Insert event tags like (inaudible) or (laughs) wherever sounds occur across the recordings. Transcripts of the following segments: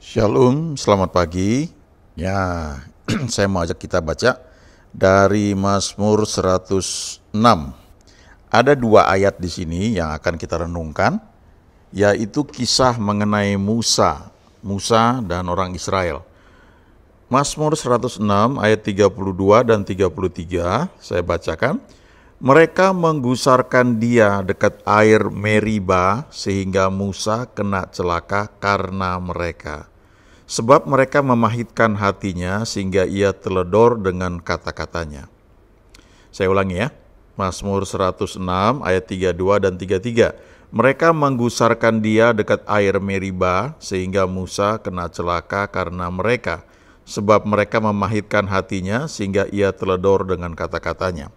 Shalom, selamat pagi. Ya, (clears throat) saya mau ajak kita baca dari Mazmur 106. Ada dua ayat di sini yang akan kita renungkan, yaitu kisah mengenai Musa, Musa dan orang Israel. Mazmur 106 ayat 32 dan 33 saya bacakan. Mereka menggusarkan dia dekat air Meriba sehingga Musa kena celaka karena mereka sebab mereka memahitkan hatinya sehingga ia teledor dengan kata-katanya. Saya ulangi ya, Mazmur 106 ayat 32 dan 33. Mereka menggusarkan dia dekat air Meriba sehingga Musa kena celaka karena mereka, sebab mereka memahitkan hatinya sehingga ia teledor dengan kata-katanya.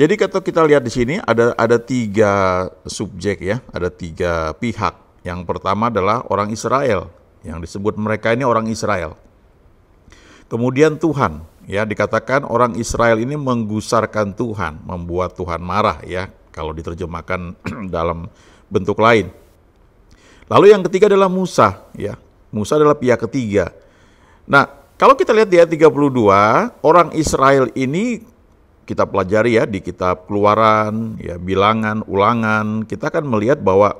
Jadi kalau kita lihat di sini ada ada tiga subjek ya, ada tiga pihak. Yang pertama adalah orang Israel yang disebut mereka ini orang Israel. Kemudian Tuhan, ya dikatakan orang Israel ini menggusarkan Tuhan, membuat Tuhan marah ya kalau diterjemahkan (clears throat) dalam bentuk lain. Lalu yang ketiga adalah Musa, ya. Musa adalah pihak ketiga. Nah, kalau kita lihat di ayat 32, orang Israel ini kita pelajari ya di kitab Keluaran, ya Bilangan, Ulangan, kita akan melihat bahwa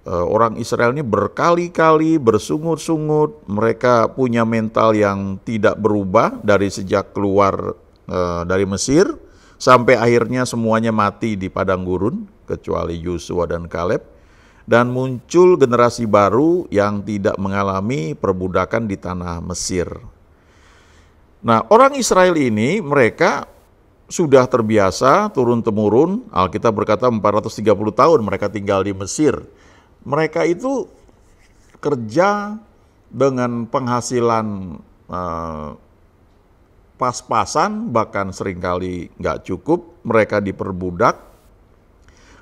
Eh, orang Israel ini berkali-kali bersungut-sungut, mereka punya mental yang tidak berubah dari sejak keluar eh, dari Mesir sampai akhirnya semuanya mati di padang gurun kecuali Yosua dan Kaleb dan muncul generasi baru yang tidak mengalami perbudakan di tanah Mesir. Nah, orang Israel ini mereka sudah terbiasa turun temurun, Alkitab berkata 430 tahun mereka tinggal di Mesir mereka itu kerja dengan penghasilan eh, pas-pasan, bahkan seringkali nggak cukup, mereka diperbudak,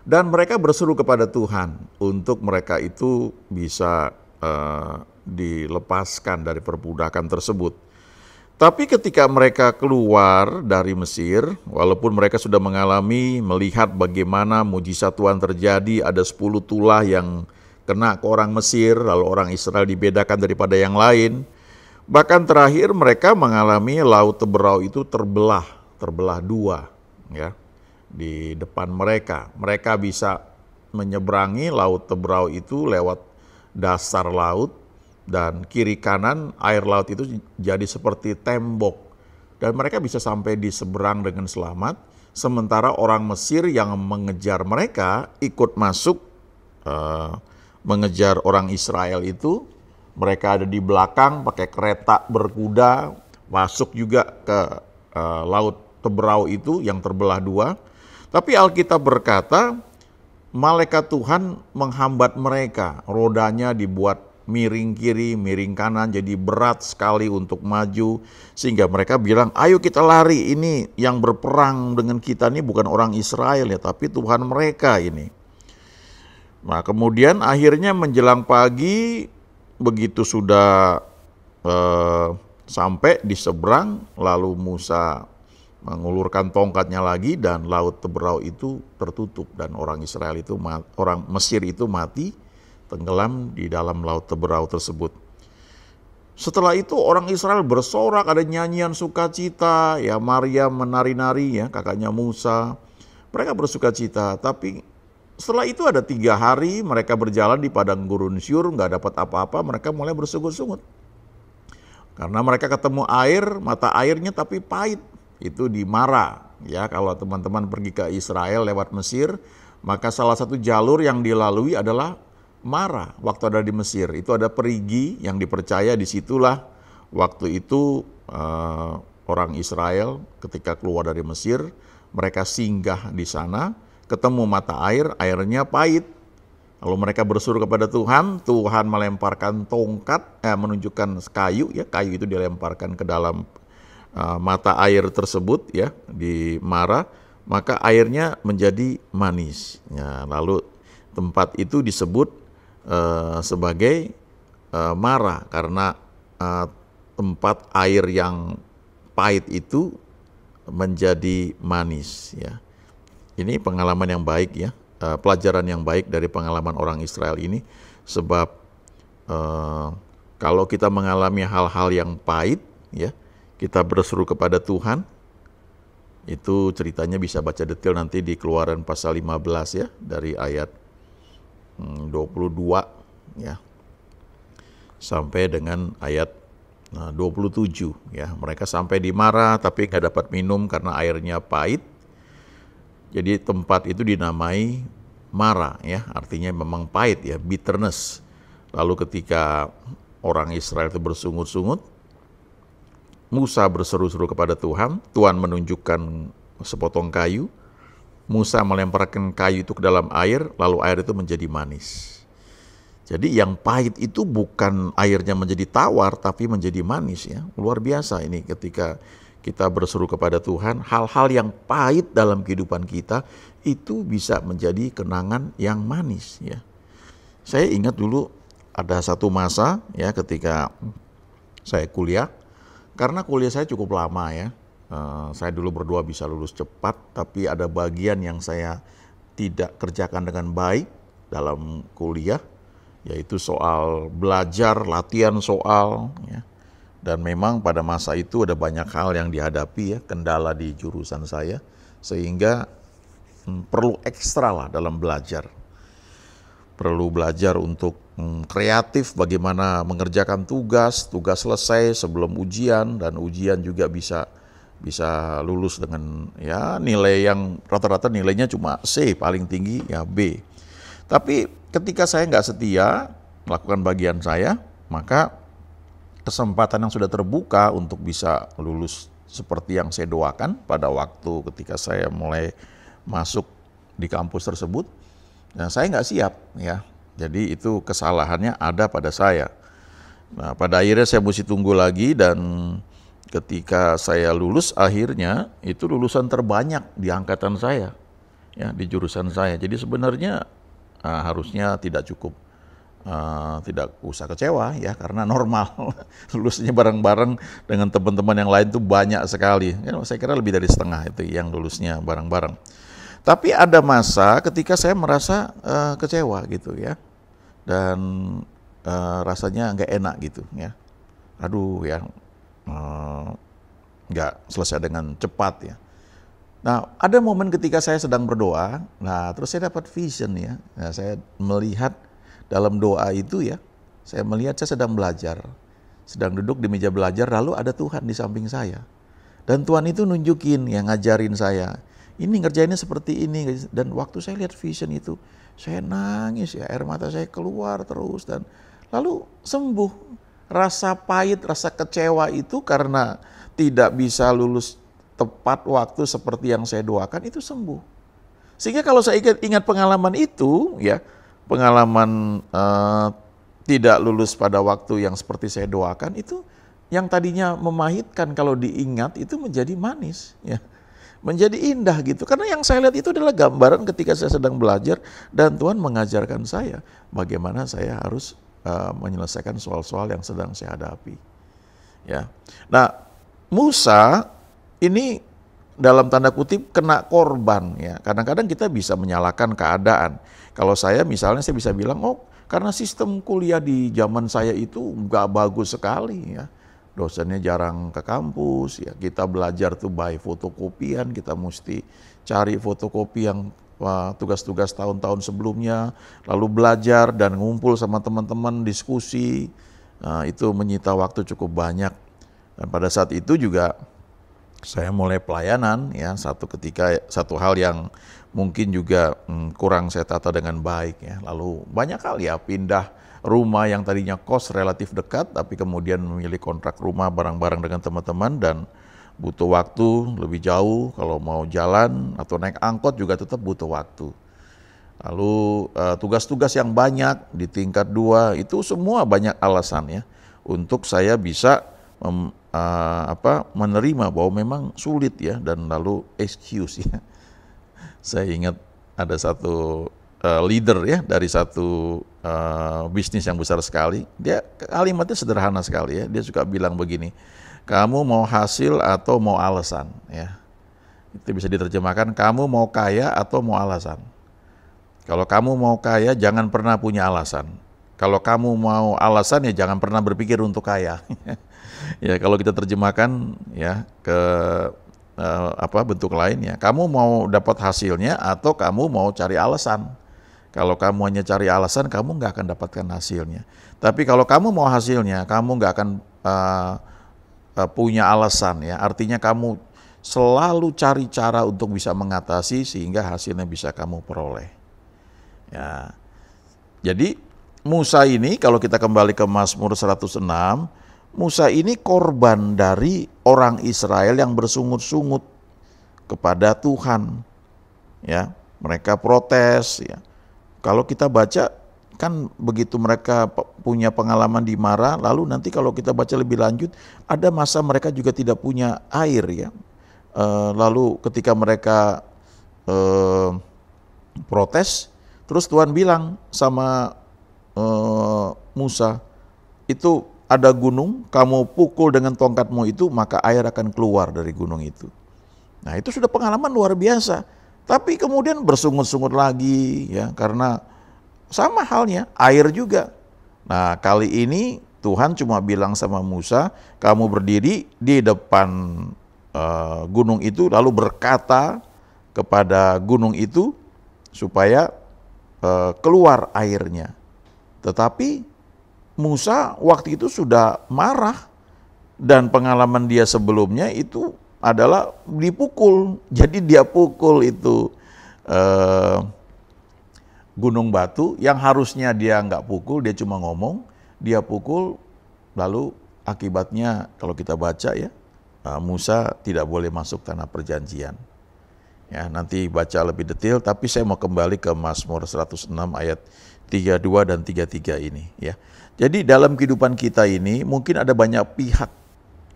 dan mereka berseru kepada Tuhan untuk mereka itu bisa eh, dilepaskan dari perbudakan tersebut. Tapi ketika mereka keluar dari Mesir, walaupun mereka sudah mengalami melihat bagaimana mujizat Tuhan terjadi, ada 10 tulah yang kena ke orang Mesir, lalu orang Israel dibedakan daripada yang lain. Bahkan terakhir mereka mengalami laut Teberau itu terbelah, terbelah dua ya di depan mereka. Mereka bisa menyeberangi laut Teberau itu lewat dasar laut dan kiri kanan air laut itu jadi seperti tembok dan mereka bisa sampai di seberang dengan selamat sementara orang Mesir yang mengejar mereka ikut masuk uh, mengejar orang Israel itu mereka ada di belakang pakai kereta berkuda masuk juga ke uh, laut Teberau itu yang terbelah dua tapi Alkitab berkata malaikat Tuhan menghambat mereka rodanya dibuat miring kiri, miring kanan, jadi berat sekali untuk maju. Sehingga mereka bilang, ayo kita lari, ini yang berperang dengan kita ini bukan orang Israel ya, tapi Tuhan mereka ini. Nah kemudian akhirnya menjelang pagi, begitu sudah eh, sampai di seberang, lalu Musa mengulurkan tongkatnya lagi dan laut Teberau itu tertutup dan orang Israel itu orang Mesir itu mati tenggelam di dalam laut Teberau tersebut. Setelah itu orang Israel bersorak, ada nyanyian sukacita, ya Maria menari-nari ya kakaknya Musa. Mereka bersukacita. tapi setelah itu ada tiga hari mereka berjalan di padang gurun syur, nggak dapat apa-apa, mereka mulai bersungut-sungut. Karena mereka ketemu air, mata airnya tapi pahit, itu di Mara. Ya, kalau teman-teman pergi ke Israel lewat Mesir, maka salah satu jalur yang dilalui adalah marah waktu ada di Mesir. Itu ada perigi yang dipercaya disitulah waktu itu uh, orang Israel ketika keluar dari Mesir, mereka singgah di sana, ketemu mata air, airnya pahit. Lalu mereka bersuruh kepada Tuhan, Tuhan melemparkan tongkat, eh, menunjukkan kayu, ya kayu itu dilemparkan ke dalam uh, mata air tersebut, ya di Mara, maka airnya menjadi manis. Ya, lalu tempat itu disebut Eh, sebagai uh, Mara karena uh, tempat air yang pahit itu menjadi manis ya. Ini pengalaman yang baik ya, pelajaran yang baik dari pengalaman orang Israel ini sebab uh, kalau kita mengalami hal-hal yang pahit ya, kita berseru kepada Tuhan itu ceritanya bisa baca detail nanti di Keluaran pasal 15 ya dari ayat 22 hmm, ya sampai dengan ayat 27 nah, ya mereka sampai di Mara tapi nggak dapat minum karena airnya pahit jadi tempat itu dinamai Mara ya artinya memang pahit ya bitterness lalu ketika orang Israel itu bersungut-sungut Musa berseru-seru kepada Tuhan Tuhan menunjukkan sepotong kayu Musa melemparkan kayu itu ke dalam air, lalu air itu menjadi manis. Jadi yang pahit itu bukan airnya menjadi tawar, tapi menjadi manis ya. Luar biasa ini ketika kita berseru kepada Tuhan, hal-hal yang pahit dalam kehidupan kita itu bisa menjadi kenangan yang manis ya. Saya ingat dulu ada satu masa ya ketika saya kuliah, karena kuliah saya cukup lama ya, Uh, saya dulu berdua bisa lulus cepat, tapi ada bagian yang saya tidak kerjakan dengan baik dalam kuliah, yaitu soal belajar, latihan soal. Ya. Dan memang pada masa itu ada banyak hal yang dihadapi ya, kendala di jurusan saya, sehingga hmm, perlu ekstra lah dalam belajar. Perlu belajar untuk hmm, kreatif bagaimana mengerjakan tugas, tugas selesai sebelum ujian, dan ujian juga bisa bisa lulus dengan ya nilai yang rata-rata nilainya cuma C paling tinggi ya B. Tapi ketika saya nggak setia melakukan bagian saya, maka kesempatan yang sudah terbuka untuk bisa lulus seperti yang saya doakan pada waktu ketika saya mulai masuk di kampus tersebut, nah saya nggak siap ya. Jadi itu kesalahannya ada pada saya. Nah, pada akhirnya saya mesti tunggu lagi dan ketika saya lulus akhirnya itu lulusan terbanyak di angkatan saya ya di jurusan saya jadi sebenarnya uh, harusnya tidak cukup uh, tidak usah kecewa ya karena normal (laughs) lulusnya bareng-bareng dengan teman-teman yang lain tuh banyak sekali ya, saya kira lebih dari setengah itu yang lulusnya bareng-bareng tapi ada masa ketika saya merasa uh, kecewa gitu ya dan uh, rasanya nggak enak gitu ya aduh ya nggak selesai dengan cepat ya. Nah, ada momen ketika saya sedang berdoa, nah terus saya dapat vision ya. Nah, saya melihat dalam doa itu ya, saya melihat saya sedang belajar, sedang duduk di meja belajar, lalu ada Tuhan di samping saya. Dan Tuhan itu nunjukin, yang ngajarin saya, ini ngerjainnya seperti ini. Dan waktu saya lihat vision itu, saya nangis ya, air mata saya keluar terus dan lalu sembuh rasa pahit, rasa kecewa itu karena tidak bisa lulus tepat waktu seperti yang saya doakan itu sembuh. Sehingga kalau saya ingat, pengalaman itu, ya pengalaman uh, tidak lulus pada waktu yang seperti saya doakan itu, yang tadinya memahitkan kalau diingat itu menjadi manis, ya menjadi indah gitu. Karena yang saya lihat itu adalah gambaran ketika saya sedang belajar dan Tuhan mengajarkan saya bagaimana saya harus Eh, menyelesaikan soal-soal yang sedang saya hadapi. Ya. Nah, Musa ini dalam tanda kutip kena korban ya. Kadang-kadang kita bisa menyalahkan keadaan. Kalau saya misalnya saya bisa bilang, "Oh, karena sistem kuliah di zaman saya itu nggak bagus sekali ya." dosennya jarang ke kampus, ya kita belajar tuh by fotokopian, kita mesti cari fotokopi yang tugas-tugas tahun-tahun sebelumnya, lalu belajar dan ngumpul sama teman-teman diskusi, nah, itu menyita waktu cukup banyak. Dan pada saat itu juga saya mulai pelayanan ya satu ketika satu hal yang mungkin juga hmm, kurang saya tata dengan baik ya lalu banyak kali ya pindah rumah yang tadinya kos relatif dekat tapi kemudian memilih kontrak rumah bareng-bareng dengan teman-teman dan butuh waktu lebih jauh kalau mau jalan atau naik angkot juga tetap butuh waktu. Lalu eh, tugas-tugas yang banyak di tingkat dua itu semua banyak alasan ya untuk saya bisa mem, eh, apa, menerima bahwa memang sulit ya dan lalu excuse ya. (laughs) Saya ingat ada satu eh, leader ya dari satu bisnis yang besar sekali. Dia kalimatnya sederhana sekali ya. Dia suka bilang begini kamu mau hasil atau mau alasan ya itu bisa diterjemahkan kamu mau kaya atau mau alasan kalau kamu mau kaya jangan pernah punya alasan kalau kamu mau alasan ya jangan pernah berpikir untuk kaya (laughs) ya kalau kita terjemahkan ya ke eh, apa bentuk lainnya kamu mau dapat hasilnya atau kamu mau cari alasan kalau kamu hanya cari alasan kamu nggak akan dapatkan hasilnya tapi kalau kamu mau hasilnya kamu nggak akan eh, Eh, punya alasan ya. Artinya kamu selalu cari cara untuk bisa mengatasi sehingga hasilnya bisa kamu peroleh. Ya. Jadi Musa ini kalau kita kembali ke Mazmur 106, Musa ini korban dari orang Israel yang bersungut-sungut kepada Tuhan. Ya, mereka protes ya. Kalau kita baca kan begitu mereka punya pengalaman di Mara, lalu nanti kalau kita baca lebih lanjut, ada masa mereka juga tidak punya air ya. E, lalu ketika mereka e, protes, terus Tuhan bilang sama e, Musa, itu ada gunung, kamu pukul dengan tongkatmu itu, maka air akan keluar dari gunung itu. Nah itu sudah pengalaman luar biasa. Tapi kemudian bersungut-sungut lagi ya, karena sama halnya air juga Nah, kali ini Tuhan cuma bilang sama Musa, "Kamu berdiri di depan uh, gunung itu, lalu berkata kepada gunung itu supaya uh, keluar airnya." Tetapi Musa waktu itu sudah marah, dan pengalaman dia sebelumnya itu adalah dipukul, jadi dia pukul itu. Uh, gunung batu yang harusnya dia nggak pukul, dia cuma ngomong, dia pukul, lalu akibatnya kalau kita baca ya, eh, Musa tidak boleh masuk tanah perjanjian. Ya, nanti baca lebih detail, tapi saya mau kembali ke Mazmur 106 ayat 32 dan 33 ini ya. Jadi dalam kehidupan kita ini mungkin ada banyak pihak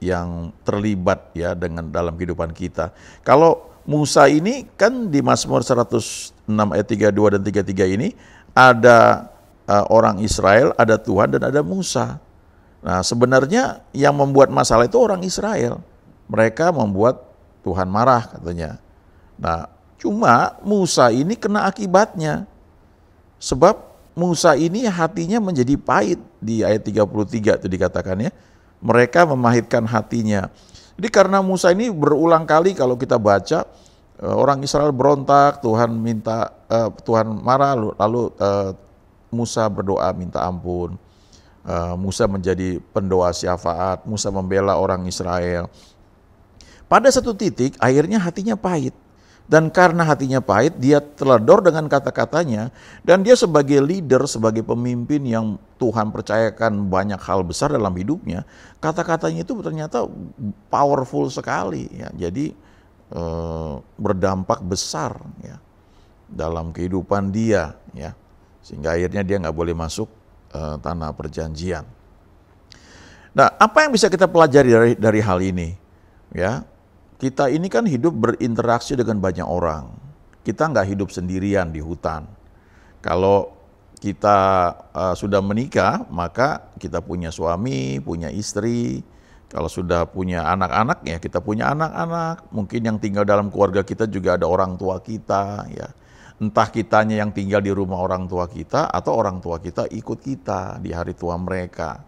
yang terlibat ya dengan dalam kehidupan kita. Kalau Musa ini kan di Mazmur 100 6 ayat 32 dan 33 ini ada uh, orang Israel, ada Tuhan dan ada Musa. Nah, sebenarnya yang membuat masalah itu orang Israel. Mereka membuat Tuhan marah katanya. Nah, cuma Musa ini kena akibatnya. Sebab Musa ini hatinya menjadi pahit di ayat 33 itu dikatakan ya. Mereka memahitkan hatinya. Jadi karena Musa ini berulang kali kalau kita baca Eh, orang Israel berontak, Tuhan minta uh, Tuhan marah lalu, uh, Musa berdoa minta ampun. Uh, Musa menjadi pendoa syafaat, Musa membela orang Israel. Pada satu titik akhirnya hatinya pahit. Dan karena hatinya pahit, dia teledor dengan kata-katanya dan dia sebagai leader, sebagai pemimpin yang Tuhan percayakan banyak hal besar dalam hidupnya, kata-katanya itu ternyata powerful sekali ya. Jadi Eh, berdampak besar ya dalam kehidupan dia ya sehingga akhirnya dia nggak boleh masuk e, tanah perjanjian. Nah, apa yang bisa kita pelajari dari dari hal ini? Ya, kita ini kan hidup berinteraksi dengan banyak orang. Kita nggak hidup sendirian di hutan. Kalau kita uh, sudah menikah, maka kita punya suami, punya istri, kalau sudah punya anak-anak ya kita punya anak-anak, mungkin yang tinggal dalam keluarga kita juga ada orang tua kita ya. Entah kitanya yang tinggal di rumah orang tua kita atau orang tua kita ikut kita di hari tua mereka.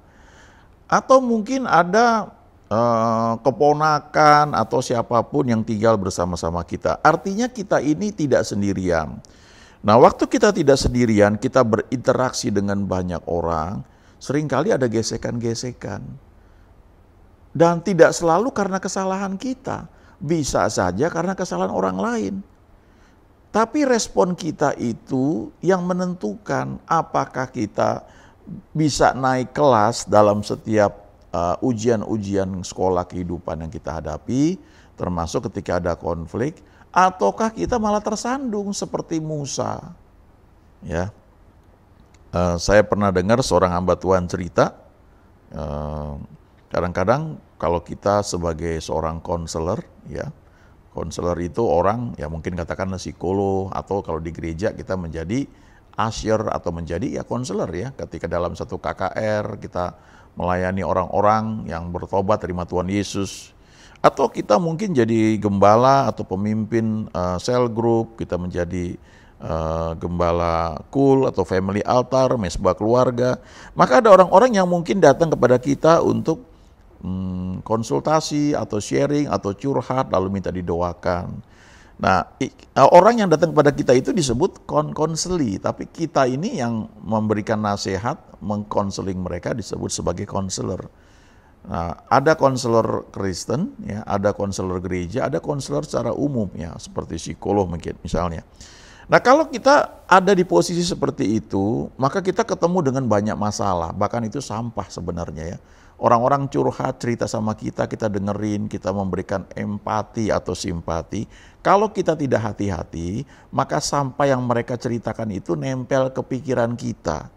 Atau mungkin ada eh, keponakan atau siapapun yang tinggal bersama-sama kita. Artinya kita ini tidak sendirian. Nah, waktu kita tidak sendirian, kita berinteraksi dengan banyak orang, seringkali ada gesekan-gesekan dan tidak selalu karena kesalahan kita, bisa saja karena kesalahan orang lain. Tapi respon kita itu yang menentukan apakah kita bisa naik kelas dalam setiap eh, ujian-ujian sekolah kehidupan yang kita hadapi, termasuk ketika ada konflik, ataukah kita malah tersandung seperti Musa. Ya, uh, saya pernah dengar seorang hamba Tuhan cerita. Uh, Kadang-kadang kalau kita sebagai seorang konselor, ya, konselor itu orang ya mungkin katakanlah psikolog atau kalau di gereja kita menjadi asyir atau menjadi ya konselor ya. Ketika dalam satu KKR kita melayani orang-orang yang bertobat terima Tuhan Yesus, atau kita mungkin jadi gembala atau pemimpin uh, cell group, kita menjadi uh, gembala cool atau family altar, mesbah keluarga. Maka ada orang-orang yang mungkin datang kepada kita untuk hmm, konsultasi atau sharing atau curhat lalu minta didoakan. Nah, eh, orang yang datang kepada kita itu disebut konseli, tapi kita ini yang memberikan nasihat, mengkonseling mereka disebut sebagai konselor. Nah, ada konselor Kristen, ya, ada konselor gereja, ada konselor secara umum ya, seperti psikolog mungkin misalnya. Nah, kalau kita ada di posisi seperti itu, maka kita ketemu dengan banyak masalah, bahkan itu sampah sebenarnya ya. Orang-orang curhat cerita sama kita, kita dengerin, kita memberikan empati atau simpati. Kalau kita tidak hati-hati, maka sampah yang mereka ceritakan itu nempel ke pikiran kita.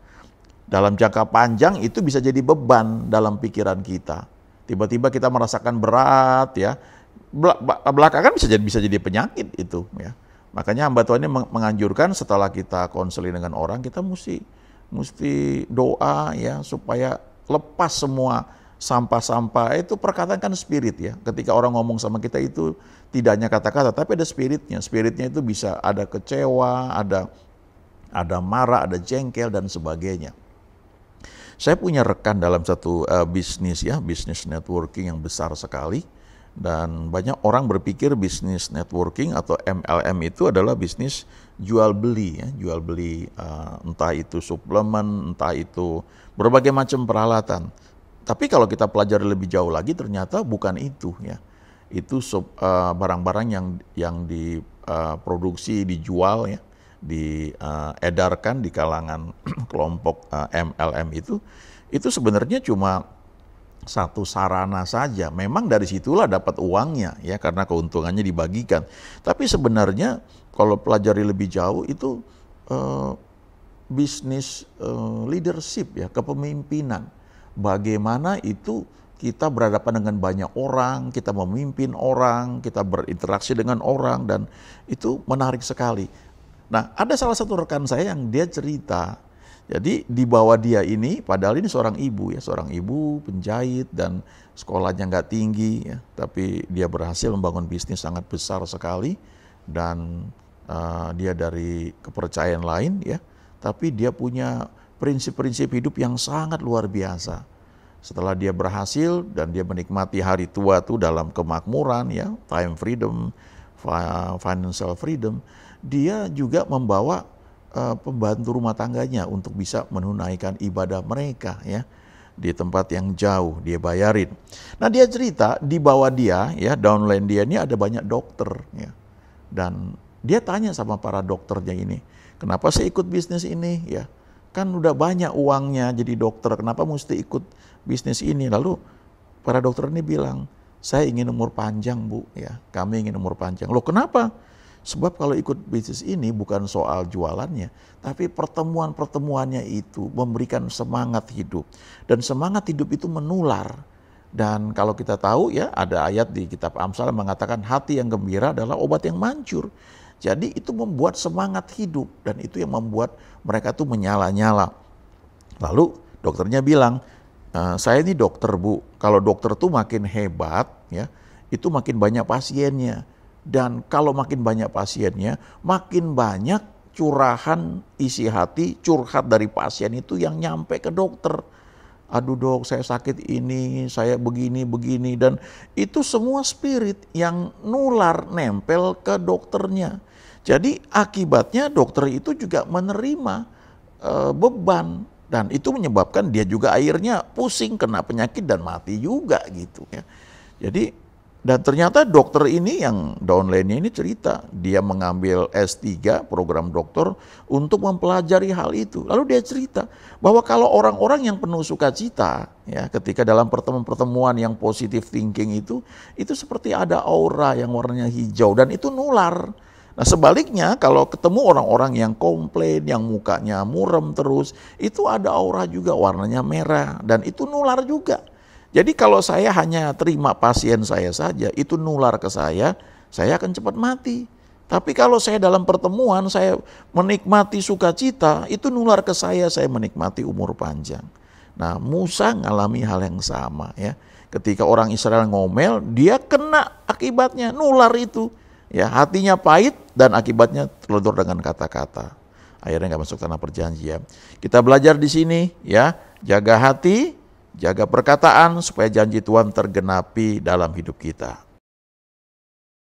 Dalam jangka panjang itu bisa jadi beban dalam pikiran kita. Tiba-tiba kita merasakan berat ya. Belakangan bisa jadi bisa jadi penyakit itu ya. Makanya hamba Tuhan ini menganjurkan setelah kita konseling dengan orang, kita mesti mesti doa ya supaya lepas semua sampah-sampah itu perkataan kan spirit ya. Ketika orang ngomong sama kita itu tidak hanya kata-kata tapi ada spiritnya. Spiritnya itu bisa ada kecewa, ada ada marah, ada jengkel dan sebagainya. Saya punya rekan dalam satu uh, bisnis ya, bisnis networking yang besar sekali. Dan banyak orang berpikir bisnis networking atau MLM itu adalah bisnis jual beli, ya. jual beli uh, entah itu suplemen, entah itu berbagai macam peralatan. Tapi kalau kita pelajari lebih jauh lagi, ternyata bukan itu, ya. Itu eh, barang-barang uh, yang yang diproduksi, eh, uh, dijual, ya, diedarkan uh, di kalangan (clears throat) kelompok uh, MLM itu, itu sebenarnya cuma satu sarana saja. Memang dari situlah dapat uangnya ya karena keuntungannya dibagikan. Tapi sebenarnya kalau pelajari lebih jauh itu eh, bisnis eh, leadership ya kepemimpinan. Bagaimana itu kita berhadapan dengan banyak orang, kita memimpin orang, kita berinteraksi dengan orang dan itu menarik sekali. Nah, ada salah satu rekan saya yang dia cerita jadi di bawah dia ini, padahal ini seorang ibu ya, seorang ibu penjahit dan sekolahnya nggak tinggi, ya, tapi dia berhasil membangun bisnis sangat besar sekali dan uh, dia dari kepercayaan lain ya, tapi dia punya prinsip-prinsip hidup yang sangat luar biasa. Setelah dia berhasil dan dia menikmati hari tua itu dalam kemakmuran ya, time freedom, financial freedom, dia juga membawa Eh, pembantu rumah tangganya untuk bisa menunaikan ibadah mereka ya di tempat yang jauh dia bayarin. Nah dia cerita di bawah dia ya downline dia ini ada banyak dokter ya dan dia tanya sama para dokternya ini kenapa sih ikut bisnis ini ya kan udah banyak uangnya jadi dokter kenapa mesti ikut bisnis ini lalu para dokter ini bilang saya ingin umur panjang bu ya kami ingin umur panjang loh kenapa Sebab kalau ikut bisnis ini bukan soal jualannya, tapi pertemuan-pertemuannya itu memberikan semangat hidup. Dan semangat hidup itu menular. Dan kalau kita tahu ya ada ayat di kitab Amsal mengatakan hati yang gembira adalah obat yang mancur. Jadi itu membuat semangat hidup dan itu yang membuat mereka tuh menyala-nyala. Lalu dokternya bilang, e, saya ini dokter bu, kalau dokter tuh makin hebat ya itu makin banyak pasiennya dan kalau makin banyak pasiennya, makin banyak curahan isi hati, curhat dari pasien itu yang nyampe ke dokter. Aduh dok, saya sakit ini, saya begini, begini. Dan itu semua spirit yang nular, nempel ke dokternya. Jadi akibatnya dokter itu juga menerima e, beban dan itu menyebabkan dia juga akhirnya pusing kena penyakit dan mati juga gitu ya. Jadi dan ternyata dokter ini yang downline ini cerita, dia mengambil S3 program dokter untuk mempelajari hal itu. Lalu dia cerita bahwa kalau orang-orang yang penuh sukacita ya ketika dalam pertemuan-pertemuan yang positif thinking itu itu seperti ada aura yang warnanya hijau dan itu nular. Nah sebaliknya kalau ketemu orang-orang yang komplain, yang mukanya murem terus, itu ada aura juga warnanya merah dan itu nular juga. Jadi kalau saya hanya terima pasien saya saja, itu nular ke saya, saya akan cepat mati. Tapi kalau saya dalam pertemuan, saya menikmati sukacita, itu nular ke saya, saya menikmati umur panjang. Nah Musa ngalami hal yang sama ya. Ketika orang Israel ngomel, dia kena akibatnya, nular itu. Ya, hatinya pahit dan akibatnya teledor dengan kata-kata. Akhirnya nggak masuk tanah perjanjian. Kita belajar di sini ya, jaga hati, Jaga perkataan supaya janji Tuhan tergenapi dalam hidup kita.